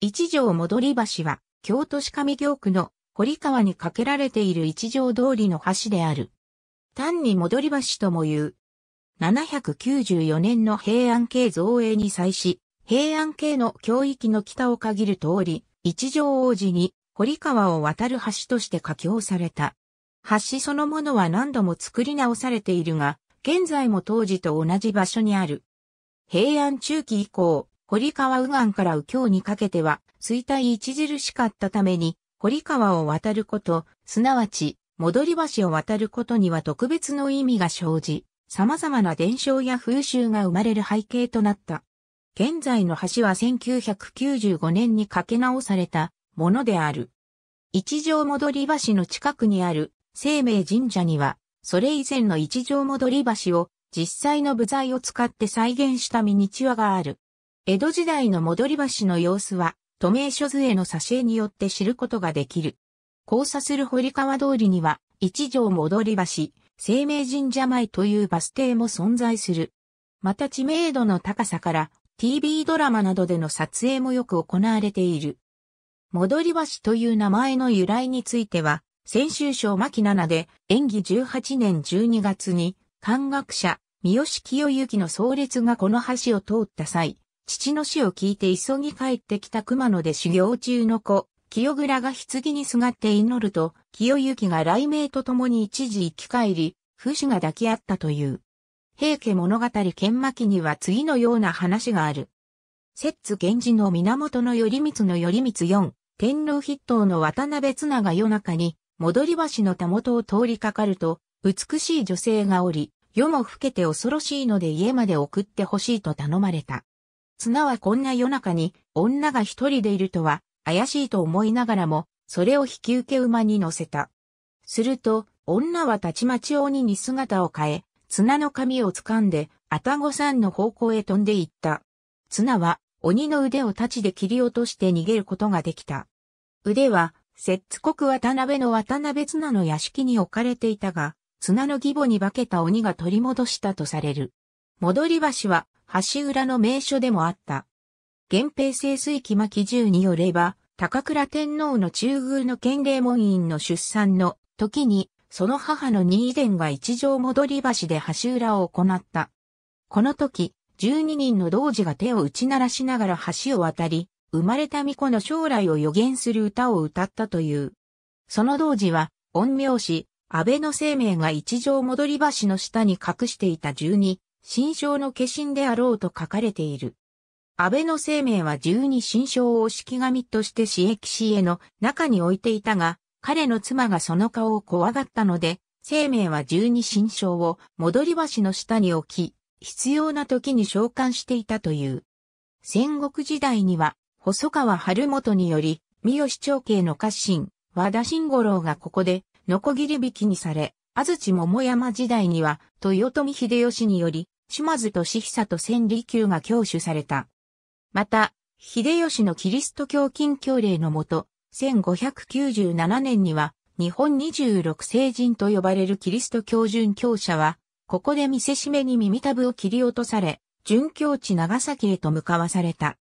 一条戻り橋は、京都市上京区の堀川に架けられている一条通りの橋である。単に戻り橋とも言う。794年の平安京造営に際し、平安京の京域の北を限る通り、一条王子に堀川を渡る橋として架橋された。橋そのものは何度も作り直されているが、現在も当時と同じ場所にある。平安中期以降、堀川右岸から右京にかけては、衰退著しかったために、堀川を渡ること、すなわち、戻り橋を渡ることには特別の意味が生じ、様々な伝承や風習が生まれる背景となった。現在の橋は1995年に架け直されたものである。一条戻り橋の近くにある生命神社には、それ以前の一条戻り橋を実際の部材を使って再現したミニチュアがある。江戸時代の戻り橋の様子は、都名所図へのし絵によって知ることができる。交差する堀川通りには、一条戻り橋、生命神社前というバス停も存在する。また知名度の高さから、TV ドラマなどでの撮影もよく行われている。戻り橋という名前の由来については、先週賞牧七で演技18年12月に、漢学者、三好清之の創列がこの橋を通った際、父の死を聞いて急ぎ帰ってきた熊野で修行中の子、清倉が棺にすがって祈ると、清行が雷鳴と共に一時生き返り、不死が抱き合ったという。平家物語剣巻には次のような話がある。摂津源氏の源の頼光の頼光4、天皇筆頭の渡辺綱が夜中に、戻り橋のたもとを通りかかると、美しい女性がおり、夜も更けて恐ろしいので家まで送ってほしいと頼まれた。綱はこんな夜中に女が一人でいるとは怪しいと思いながらも、それを引き受け馬に乗せた。すると、女はたちまち鬼に姿を変え、綱の髪を掴んで、あたごさんの方向へ飛んでいった。綱は、鬼の腕を太刀で切り落として逃げることができた。腕は、摂津国渡辺の渡辺綱の屋敷に置かれていたが、綱の義母に化けた鬼が取り戻したとされる。戻り橋は、橋浦の名所でもあった。源平清水期巻10によれば、高倉天皇の中宮の建礼門院の出産の時に、その母の新殿が一条戻り橋で橋浦を行った。この時、12人の童子が手を打ち鳴らしながら橋を渡り、生まれた巫女の将来を予言する歌を歌ったという。その童子は、恩苗師、安倍の生命が一条戻り橋の下に隠していた十二新章の化身であろうと書かれている。安倍の生命は十二新章を式神として私益氏への中に置いていたが、彼の妻がその顔を怖がったので、生命は十二新章を戻り橋の下に置き、必要な時に召喚していたという。戦国時代には、細川春元により、三好長慶の家臣、和田慎五郎がここで、のこぎり引きにされ、安土桃山時代には、豊臣秀吉により、島津俊久と千里宮が教主された。また、秀吉のキリスト教禁教令のもと、1597年には、日本26聖人と呼ばれるキリスト教殉教者は、ここで見せしめに耳たぶを切り落とされ、殉教地長崎へと向かわされた。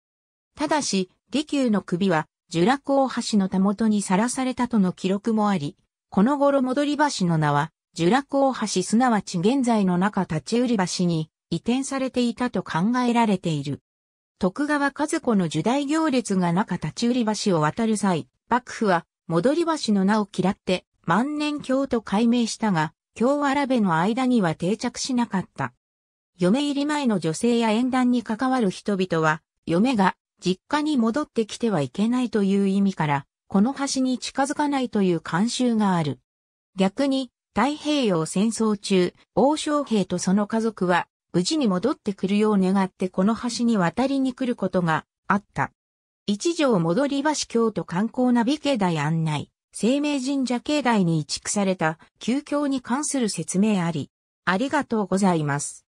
ただし、利休の首は、呪楽大橋のたもとにさらされたとの記録もあり、この頃戻り橋の名は、呪楽大橋すなわち現在の中立ち売り橋に移転されていたと考えられている。徳川和子の受代行列が中立ち売り橋を渡る際、幕府は戻り橋の名を嫌って万年橋と改名したが、京わらべの間には定着しなかった。嫁入り前の女性や縁談に関わる人々は、嫁が実家に戻ってきてはいけないという意味から、この橋に近づかないという慣習がある。逆に、太平洋戦争中、王将兵とその家族は無事に戻ってくるよう願ってこの橋に渡りに来ることがあった。一条戻り橋京都観光ナビ境内案内、生命神社境内に移築された、旧教に関する説明あり。ありがとうございます。